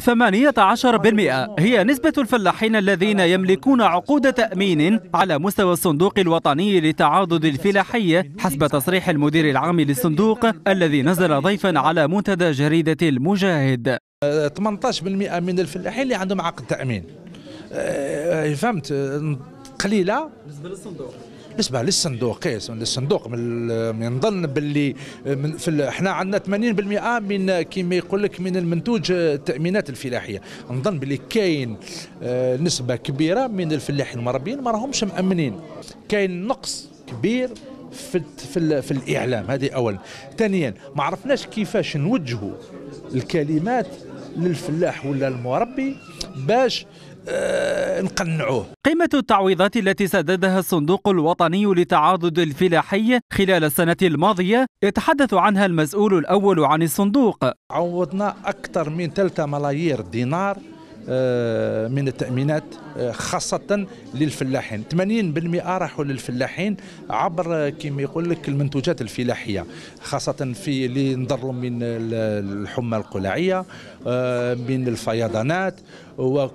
18% هي نسبة الفلاحين الذين يملكون عقود تأمين على مستوى الصندوق الوطني للتعاضد الفلاحي حسب تصريح المدير العام للصندوق الذي نزل ضيفا على منتدى جريدة المجاهد 18% من الفلاحين اللي عندهم عقد تأمين أه، فهمت قليلة بالنسبة للصندوق بالنسبه للصندوق قيس إيه، للصندوق نظن باللي في احنا عندنا 80% من كما يقول لك من المنتوج التامينات الفلاحيه نظن باللي كاين آه، نسبه كبيره من الفلاحين المربيين ما راهمش مامنين كاين نقص كبير في في, في الاعلام هذه اولا ثانيا ما عرفناش كيفاش نوجهوا الكلمات للفلاح ولا المربي باش آه، نقنعوه قيمة التعويضات التي سددها الصندوق الوطني لتعاضد الفلاحي خلال السنة الماضية يتحدث عنها المسؤول الأول عن الصندوق عوضنا أكثر من 3 ملايير دينار آه، من التأمينات آه، خاصة للفلاحين 80% راحوا للفلاحين عبر كما يقول لك المنتوجات الفلاحية خاصة في اللي نضروا من الحمى القلاعية آه، من الفيضانات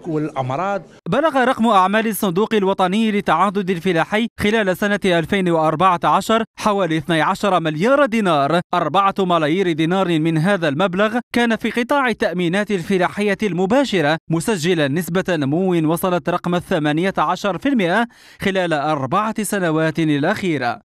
والأمراض بلغ رقم أعمال الصندوق الوطني للتعاضد الفلاحي خلال سنة 2014 حوالي 12 مليار دينار 4 ملايير دينار من هذا المبلغ كان في قطاع التأمينات الفلاحية المباشرة مسجلا نسبة نمو وصلت رقم 18% خلال أربعة سنوات الأخيرة